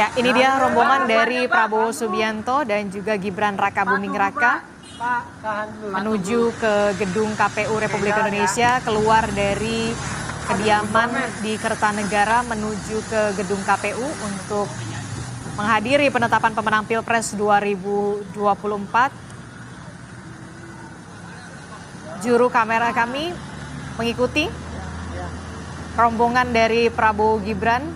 Ya, ini dia rombongan dari Prabowo Subianto dan juga Gibran Raka Buming Raka menuju ke gedung KPU Republik Indonesia keluar dari kediaman di Kertanegara menuju ke gedung KPU untuk menghadiri penetapan pemenang Pilpres 2024 juru kamera kami mengikuti rombongan dari Prabowo Gibran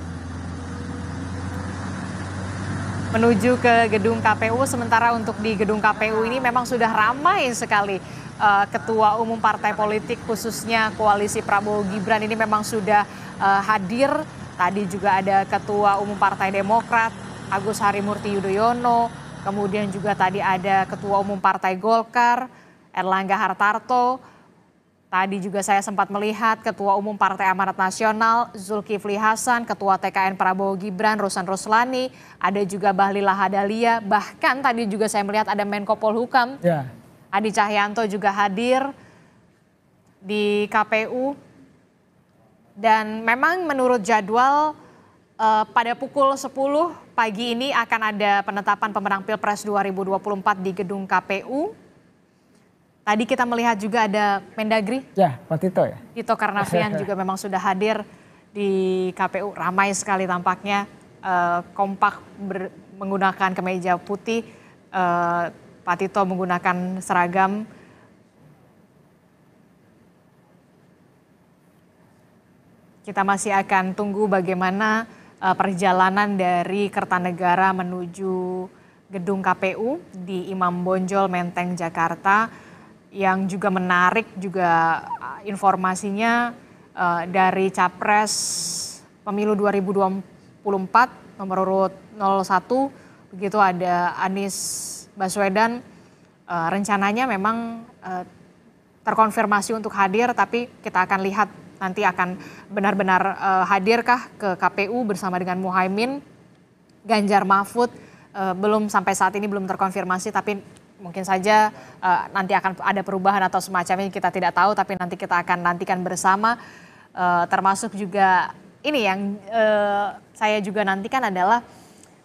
menuju ke gedung KPU. Sementara untuk di gedung KPU ini memang sudah ramai sekali eh, ketua umum partai politik khususnya koalisi Prabowo Gibran ini memang sudah eh, hadir. Tadi juga ada ketua umum Partai Demokrat Agus Harimurti Yudhoyono, kemudian juga tadi ada ketua umum Partai Golkar, Erlangga Hartarto. Tadi juga saya sempat melihat Ketua Umum Partai Amanat Nasional Zulkifli Hasan, Ketua TKN Prabowo Gibran Rusan Ruslani, ada juga Bahlila Hadalia, bahkan tadi juga saya melihat ada Menko Polhukam, ya. Adi Cahyanto juga hadir di KPU. Dan memang menurut jadwal eh, pada pukul 10 pagi ini akan ada penetapan pemenang Pilpres 2024 di gedung KPU. Tadi kita melihat juga ada Mendagri. Ya, Pak Tito ya. Tito Karnavian juga memang sudah hadir di KPU. Ramai sekali tampaknya uh, kompak ber, menggunakan kemeja putih. Uh, Pak Tito menggunakan seragam. Kita masih akan tunggu bagaimana uh, perjalanan dari Kertanegara menuju gedung KPU di Imam Bonjol, Menteng, Jakarta yang juga menarik juga uh, informasinya uh, dari Capres Pemilu 2024 nomor urut 01 begitu ada Anies Baswedan uh, rencananya memang uh, terkonfirmasi untuk hadir tapi kita akan lihat nanti akan benar-benar uh, hadirkah ke KPU bersama dengan Muhaimin Ganjar Mahfud uh, belum sampai saat ini belum terkonfirmasi tapi mungkin saja uh, nanti akan ada perubahan atau semacamnya kita tidak tahu tapi nanti kita akan nantikan bersama uh, termasuk juga ini yang uh, saya juga nantikan adalah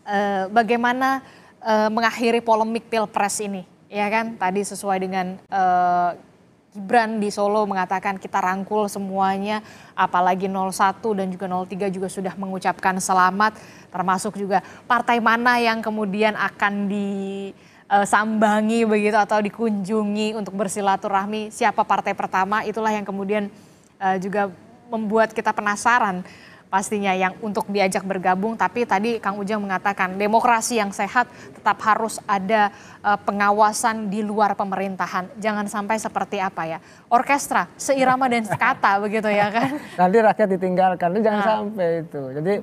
uh, bagaimana uh, mengakhiri polemik pilpres ini ya kan tadi sesuai dengan uh, Gibran di Solo mengatakan kita rangkul semuanya apalagi 01 dan juga 03 juga sudah mengucapkan selamat termasuk juga partai mana yang kemudian akan di Eh, sambangi begitu atau dikunjungi untuk bersilaturahmi siapa partai pertama itulah yang kemudian eh, juga membuat kita penasaran pastinya yang untuk diajak bergabung tapi tadi Kang Ujang mengatakan demokrasi yang sehat tetap harus ada eh, pengawasan di luar pemerintahan jangan sampai seperti apa ya orkestra seirama dan sekata begitu ya kan nanti rakyat ditinggalkan itu jangan nah. sampai itu jadi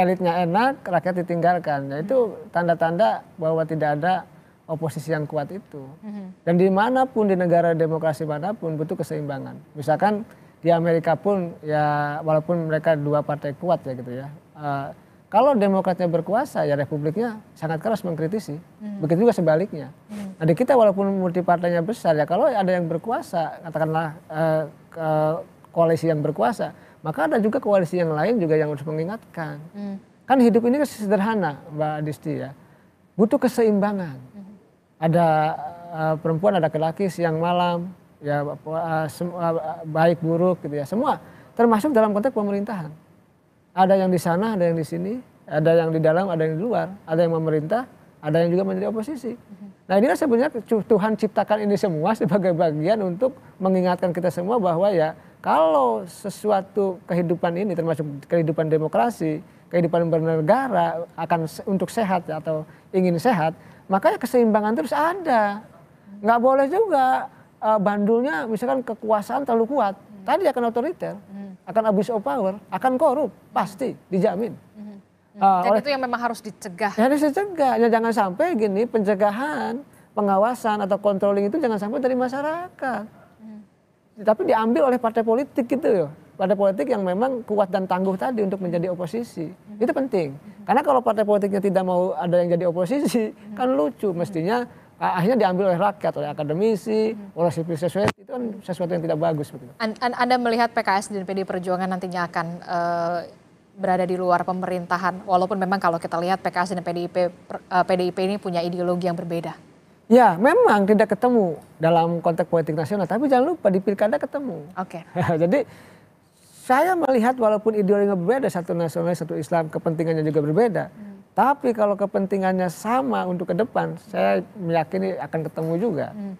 elitnya enak rakyat ditinggalkan nah, itu tanda-tanda bahwa tidak ada oposisi yang kuat itu. Mm-hmm. Dan dimanapun di negara demokrasi manapun butuh keseimbangan. Misalkan di Amerika pun ya walaupun mereka dua partai kuat ya gitu ya. Uh, kalau demokratnya berkuasa ya republiknya sangat keras mengkritisi. hmm Begitu juga sebaliknya. Mm-hmm. Nah di kita walaupun multi partainya besar ya kalau ada yang berkuasa katakanlah uh, uh, koalisi yang berkuasa maka ada juga koalisi yang lain juga yang harus mengingatkan. Mm. Kan hidup ini kan sederhana Mbak Adisti ya. Butuh keseimbangan ada uh, perempuan ada laki-laki siang malam ya uh, uh, baik buruk gitu ya semua termasuk dalam konteks pemerintahan ada yang di sana ada yang di sini ada yang di dalam ada yang di luar ada yang memerintah ada yang juga menjadi oposisi nah inilah sebenarnya Tuhan ciptakan ini semua sebagai bagian untuk mengingatkan kita semua bahwa ya kalau sesuatu kehidupan ini termasuk kehidupan demokrasi kehidupan bernegara akan untuk sehat atau ingin sehat Makanya keseimbangan terus ada. Nggak boleh juga uh, bandulnya misalkan kekuasaan terlalu kuat. Tadi akan otoriter, hmm. akan abuse of power, akan korup, pasti dijamin. Uh, hmm. eh, Jadi oleh, itu yang memang harus dicegah. Ya harus dicegah. Ya, jangan sampai gini pencegahan, pengawasan atau controlling itu jangan sampai dari masyarakat. Hmm. Tapi diambil oleh partai politik gitu loh partai politik yang memang kuat dan tangguh tadi untuk menjadi oposisi. Itu penting. Karena kalau partai politiknya tidak mau ada yang jadi oposisi, kan lucu mestinya akhirnya diambil oleh rakyat, oleh akademisi, oleh sipil society itu kan sesuatu yang tidak bagus begitu. anda melihat PKS dan PD Perjuangan nantinya akan e, berada di luar pemerintahan walaupun memang kalau kita lihat PKS dan PDIP PDIP e, ini punya ideologi yang berbeda. Ya, memang tidak ketemu dalam konteks politik nasional, tapi jangan lupa di pilkada ketemu. Oke. Okay. Jadi saya melihat walaupun ideologinya berbeda satu nasionalis satu Islam kepentingannya juga berbeda hmm. tapi kalau kepentingannya sama untuk ke depan saya meyakini akan ketemu juga hmm.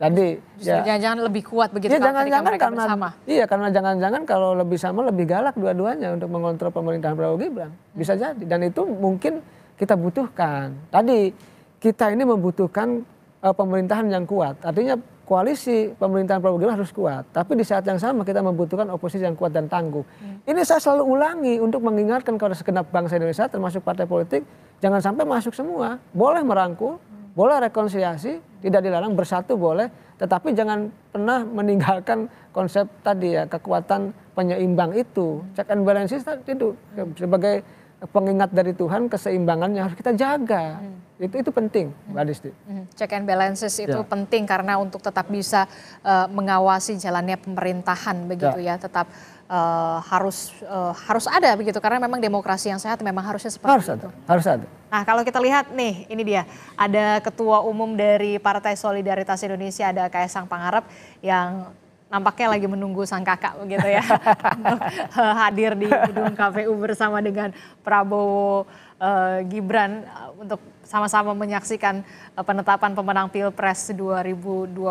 jadi ya, jangan-jangan lebih kuat begitu ya, iya, jangan -jangan karena bersama. iya karena jangan-jangan kalau lebih sama lebih galak dua-duanya untuk mengontrol pemerintahan Prabowo Gibran hmm. bisa jadi dan itu mungkin kita butuhkan tadi kita ini membutuhkan uh, pemerintahan yang kuat artinya koalisi pemerintahan Prabowo Gibran harus kuat. Tapi di saat yang sama kita membutuhkan oposisi yang kuat dan tangguh. Hmm. Ini saya selalu ulangi untuk mengingatkan kepada segenap bangsa Indonesia termasuk partai politik jangan sampai masuk semua. Boleh merangkul, hmm. boleh rekonsiliasi, tidak dilarang bersatu boleh, tetapi jangan pernah meninggalkan konsep tadi ya kekuatan penyeimbang itu. Check and balances itu hmm. sebagai pengingat dari Tuhan keseimbangannya harus kita jaga. Hmm. Itu itu penting, hmm. Mbak Disti. Hmm. Check and balances itu ya. penting karena untuk tetap bisa uh, mengawasi jalannya pemerintahan begitu ya, ya tetap uh, harus uh, harus ada begitu karena memang demokrasi yang sehat memang harusnya seperti harus itu. Ada, harus ada. Nah, kalau kita lihat nih, ini dia. Ada ketua umum dari Partai Solidaritas Indonesia ada Kaisang Pangarep yang nampaknya lagi menunggu sang kakak begitu ya untuk eh, hadir di gedung KPU bersama dengan Prabowo uh, Gibran uh, untuk sama-sama menyaksikan uh, penetapan pemenang Pilpres 2024.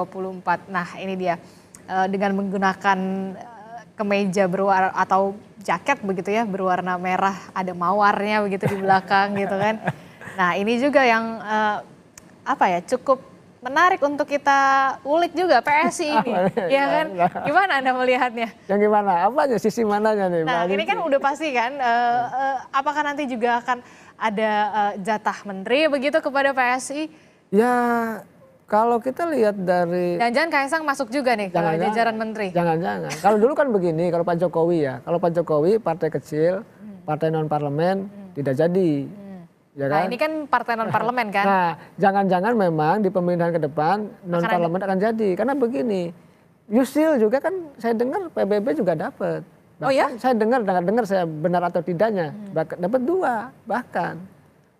Nah, ini dia uh, dengan menggunakan uh, kemeja berwarna atau jaket begitu ya berwarna merah ada mawarnya begitu di belakang gitu kan. Nah, ini juga yang uh, apa ya cukup menarik untuk kita ulik juga PSI ah, ini. ya kan? Iya. Gimana Anda melihatnya? Yang gimana? Apa aja sisi mananya nih? Nah, ini kan udah pasti kan uh, uh, apakah nanti juga akan ada uh, jatah menteri begitu kepada PSI? Ya, kalau kita lihat dari Jangan-jangan Kaisang masuk juga nih jangan, ke jajaran menteri. Jangan-jangan. kalau dulu kan begini, kalau Pak Jokowi ya, kalau Pak Jokowi partai kecil, hmm. partai non parlemen hmm. tidak jadi. Hmm Ya nah, kan? Nah ini kan partai non parlemen kan? Nah jangan-jangan memang di pemerintahan ke depan non parlemen akan jadi karena begini Yusil juga kan saya dengar PBB juga dapat. oh ya? Saya dengar dengar dengar saya benar atau tidaknya hmm. dapat dua bahkan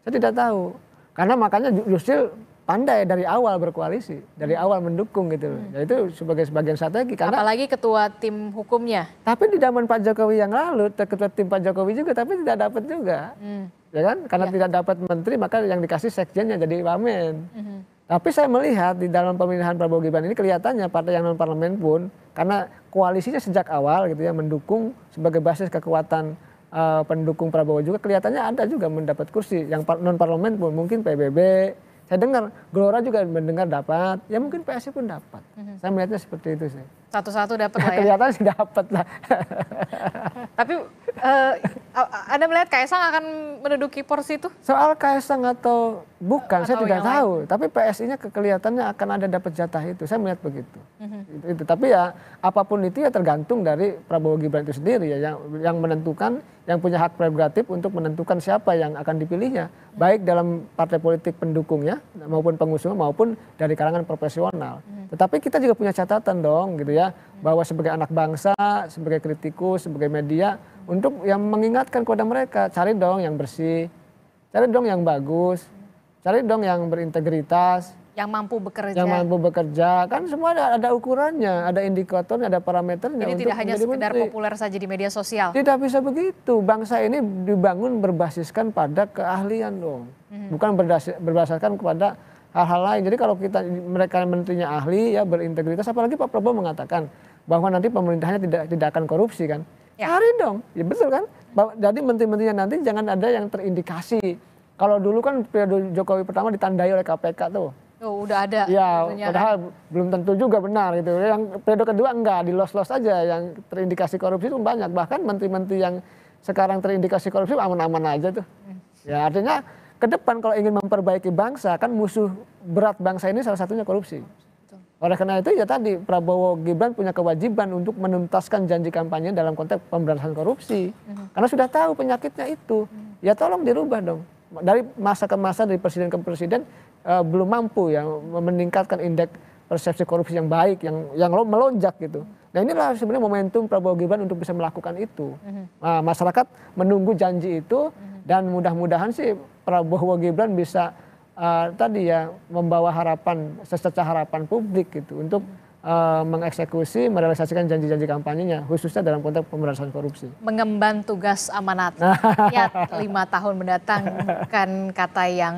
saya tidak tahu karena makanya Yusil pandai dari awal berkoalisi, dari hmm. awal mendukung gitu Hmm. Ya Itu sebagai sebagian strategi karena apalagi ketua tim hukumnya. Tapi di zaman Pak Jokowi yang lalu, ketua tim Pak Jokowi juga tapi tidak dapat juga. Hmm ya kan? Karena ya. tidak dapat menteri maka yang dikasih sekjen jadi wamen. Mm -hmm. Tapi saya melihat di dalam pemilihan Prabowo Gibran ini kelihatannya partai yang non parlemen pun karena koalisinya sejak awal gitu ya mendukung sebagai basis kekuatan uh, pendukung Prabowo juga kelihatannya ada juga mendapat kursi yang par non parlemen pun mungkin PBB saya dengar Gelora juga mendengar dapat, ya mungkin PSI pun dapat. Mm-hmm. Saya melihatnya seperti itu sih. Satu-satu dapat lah ya. Kelihatan sih dapat lah. Tapi uh, Anda melihat Kaisang akan menduduki porsi itu? Soal Kaisang atau bukan, atau saya tidak tahu. Lain. Tapi PSI-nya kelihatannya akan ada dapat jatah itu. Saya melihat begitu. Mm-hmm. Itu, itu. Tapi ya apapun itu ya tergantung dari Prabowo Gibran itu sendiri ya yang yang menentukan, yang punya hak prerogatif untuk menentukan siapa yang akan dipilihnya, mm-hmm. baik dalam partai politik pendukungnya maupun pengusung maupun dari kalangan profesional. Mm-hmm. Tetapi kita juga punya catatan dong gitu ya, mm-hmm. bahwa sebagai anak bangsa, sebagai kritikus, sebagai media untuk yang mengingatkan kepada mereka cari dong yang bersih, cari dong yang bagus, cari dong yang berintegritas, yang mampu bekerja. Yang mampu bekerja, kan semua ada, ada ukurannya, ada indikatornya, ada parameternya. Jadi tidak hanya sekedar menteri. populer saja di media sosial. Tidak bisa begitu, bangsa ini dibangun berbasiskan pada keahlian dong, hmm. bukan berdasarkan kepada hal-hal lain. Jadi kalau kita mereka menterinya ahli ya berintegritas, apalagi Pak Prabowo mengatakan bahwa nanti pemerintahnya tidak tidak akan korupsi kan cari ya. dong ya betul kan jadi menteri-menterinya nanti jangan ada yang terindikasi kalau dulu kan periode Jokowi pertama ditandai oleh KPK tuh Oh, udah ada. Ya, tentunya, kan. padahal belum tentu juga benar gitu. Yang periode kedua enggak, di los-los aja yang terindikasi korupsi itu banyak. Bahkan menteri-menteri yang sekarang terindikasi korupsi aman-aman aja tuh. Hmm. Ya, artinya ke depan kalau ingin memperbaiki bangsa kan musuh berat bangsa ini salah satunya korupsi. Oleh karena itu ya tadi Prabowo Gibran punya kewajiban untuk menuntaskan janji kampanye dalam konteks pemberantasan korupsi. Mhm. Karena sudah tahu penyakitnya itu. Mhm. Ya tolong dirubah dong. Dari masa ke masa dari presiden ke presiden eh, belum mampu ya meningkatkan indeks persepsi korupsi yang baik yang yang melonjak gitu. Mhm. Nah inilah sebenarnya momentum Prabowo Gibran untuk bisa melakukan itu. Nah, masyarakat menunggu janji itu dan mudah-mudahan sih Prabowo Gibran bisa uh, tadi ya membawa harapan secerca harapan publik gitu untuk uh, mengeksekusi merealisasikan janji-janji kampanyenya khususnya dalam konteks pemberantasan korupsi. Mengemban tugas amanat rakyat lima tahun mendatang bukan kata yang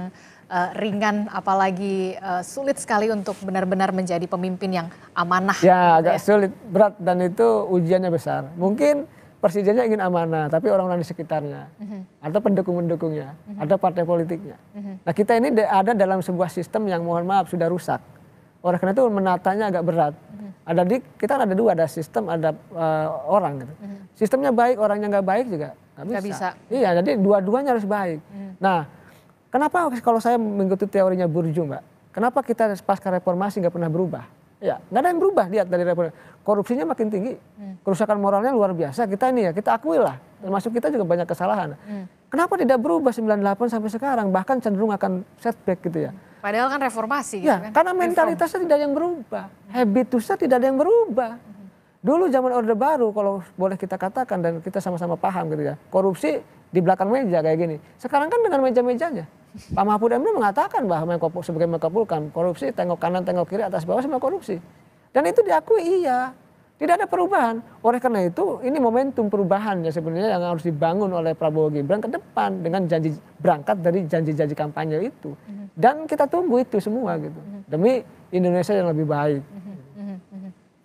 uh, ringan apalagi uh, sulit sekali untuk benar-benar menjadi pemimpin yang amanah. Ya gitu agak ya. sulit berat dan itu ujiannya besar. Mungkin Persijanya ingin amanah, tapi orang-orang di sekitarnya, mm-hmm. atau pendukung-pendukungnya, mm-hmm. atau partai politiknya. Mm-hmm. Nah kita ini ada dalam sebuah sistem yang mohon maaf sudah rusak. Oleh karena itu menatanya agak berat. Mm-hmm. Ada di kita kan ada dua, ada sistem, ada uh, orang. Gitu. Mm-hmm. Sistemnya baik, orangnya nggak baik juga nggak bisa. bisa. Iya, jadi dua-duanya harus baik. Mm-hmm. Nah, kenapa kalau saya mengikuti teorinya Burju, mbak? Kenapa kita pasca reformasi nggak pernah berubah? Ya, nggak ada yang berubah lihat dari reformasi. Korupsinya makin tinggi, hmm. kerusakan moralnya luar biasa. Kita ini ya, kita akui lah. Termasuk kita juga banyak kesalahan. Hmm. Kenapa tidak berubah 98 sampai sekarang? Bahkan cenderung akan setback gitu ya. Hmm. Padahal kan reformasi. Gitu ya, kan? karena mentalitasnya Reform. tidak ada yang berubah. Habitusnya tidak ada yang berubah. Hmm. Dulu zaman Orde Baru kalau boleh kita katakan dan kita sama-sama paham gitu ya. Korupsi di belakang meja kayak gini. Sekarang kan dengan meja-mejanya. Pak Mahfud MD mengatakan bahwa sebagai Polkam korupsi tengok kanan tengok kiri atas bawah semua korupsi. Dan itu diakui iya. Tidak ada perubahan. Oleh karena itu, ini momentum perubahan yang sebenarnya yang harus dibangun oleh Prabowo Gibran ke depan dengan janji berangkat dari janji-janji kampanye itu. Mhm. Dan kita tunggu itu semua gitu. Mhm. Demi Indonesia yang lebih baik. Mhm.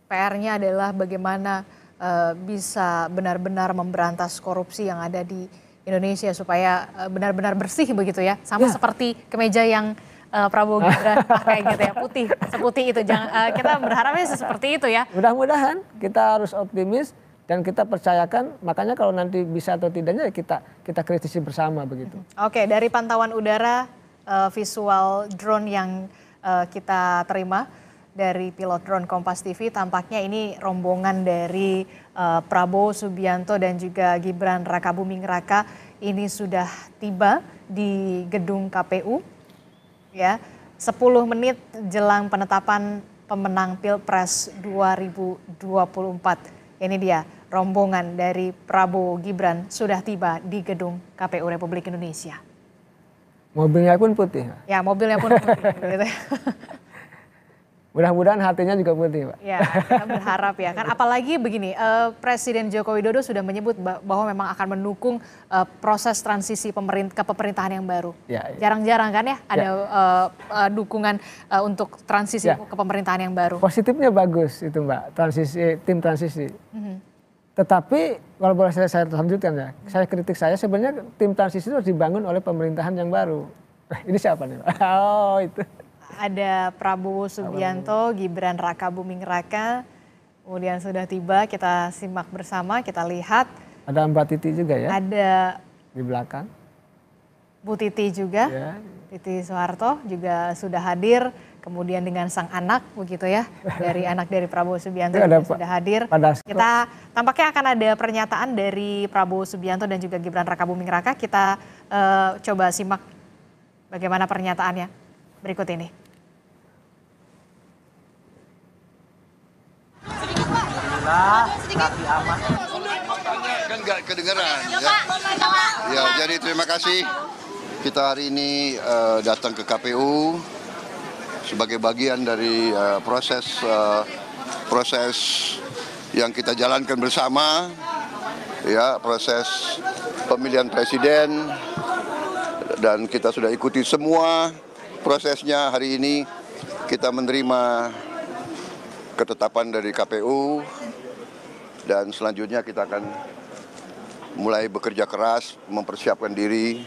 PR-nya adalah bagaimana uh, bisa benar-benar memberantas korupsi yang ada di Indonesia supaya eh, benar-benar bersih begitu ya. Sama ya. seperti kemeja yang uh, Prabowo Gibran pakai gitu ya, putih, seputih itu. Jangan uh, kita berharapnya seperti itu ya. Mudah-mudahan kita harus optimis dan kita percayakan makanya kalau nanti bisa atau tidaknya kita kita kritisi bersama begitu. Oke, dari pantauan udara uh, visual drone yang uh, kita terima dari pilot drone Kompas TV tampaknya ini rombongan dari uh, Prabowo Subianto dan juga Gibran Rakabuming Raka ini sudah tiba di gedung KPU. Ya, 10 menit jelang penetapan pemenang Pilpres 2024. Ini dia rombongan dari Prabowo Gibran sudah tiba di gedung KPU Republik Indonesia. Mobilnya pun putih. Ya, mobilnya pun putih. Gitu. Mudah-mudahan hatinya juga putih, Pak. Ya, kita berharap ya kan. Apalagi begini, uh, Presiden Joko Widodo sudah menyebut bahwa memang akan mendukung uh, proses transisi pemerintah ke pemerintahan yang baru. Jarang-jarang ya, ya. kan ya ada ya. Uh, dukungan uh, untuk transisi ya. ke pemerintahan yang baru. Positifnya bagus itu, Mbak. Transisi tim transisi. Mm -hmm. Tetapi kalau boleh saya, saya lanjutkan ya, saya kritik saya sebenarnya tim transisi itu harus dibangun oleh pemerintahan yang baru. Ini siapa nih? Pak? Oh itu ada Prabowo Subianto, Gibran Raka Buming Raka. Kemudian sudah tiba, kita simak bersama, kita lihat. Ada Mbak Titi juga ya? Ada. Di belakang. Bu Titi juga. Ya. Titi Soeharto juga sudah hadir. Kemudian dengan sang anak begitu ya. Dari anak dari Prabowo Subianto ada juga sudah hadir. Padasko. Kita tampaknya akan ada pernyataan dari Prabowo Subianto dan juga Gibran Raka Buming Raka. Kita uh, coba simak bagaimana pernyataannya berikut ini. sebelah, kaki aman. Kan nggak kedengeran. Ya. ya, jadi terima kasih. Kita hari ini uh, datang ke KPU sebagai bagian dari uh, proses uh, proses yang kita jalankan bersama ya proses pemilihan presiden dan kita sudah ikuti semua prosesnya hari ini kita menerima ketetapan dari KPU dan selanjutnya kita akan mulai bekerja keras mempersiapkan diri.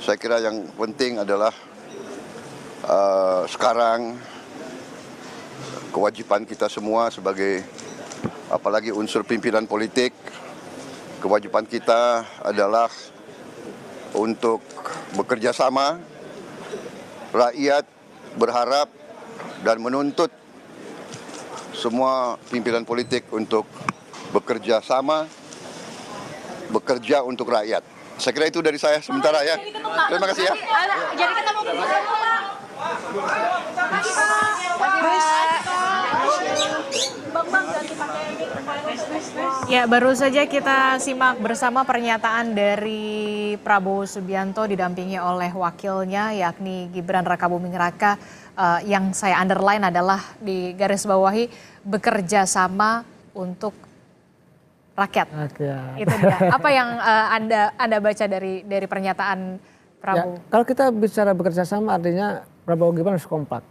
Saya kira yang penting adalah uh, sekarang kewajiban kita semua sebagai apalagi unsur pimpinan politik kewajiban kita adalah untuk bekerja sama rakyat berharap dan menuntut semua pimpinan politik untuk bekerja sama, bekerja untuk rakyat. Saya kira itu dari saya sementara ya. Terima kasih ya. Jadi eh, ketemu Ya, baru saja kita simak bersama pernyataan dari Prabowo Subianto didampingi oleh wakilnya yakni Gibran Rakabuming Raka uh, yang saya underline adalah di garis bawahi bekerja sama untuk rakyat. rakyat. Itu dia. Apa yang uh, Anda Anda baca dari dari pernyataan Prabowo? Ya, kalau kita bicara bekerja sama artinya Prabowo gimana harus kompak.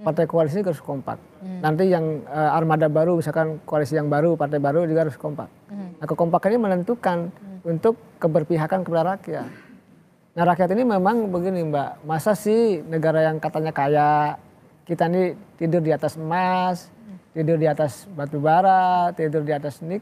Hmm. Partai koalisi harus kompak. Hmm. Nanti yang uh, armada baru misalkan koalisi yang baru, partai baru juga harus kompak. Hmm. Nah, kekompakannya menentukan hmm. untuk keberpihakan kepada rakyat. Nah rakyat ini memang begini Mbak, masa sih negara yang katanya kaya, kita ini tidur di atas emas, tidur di atas batu bara, tidur di atas nik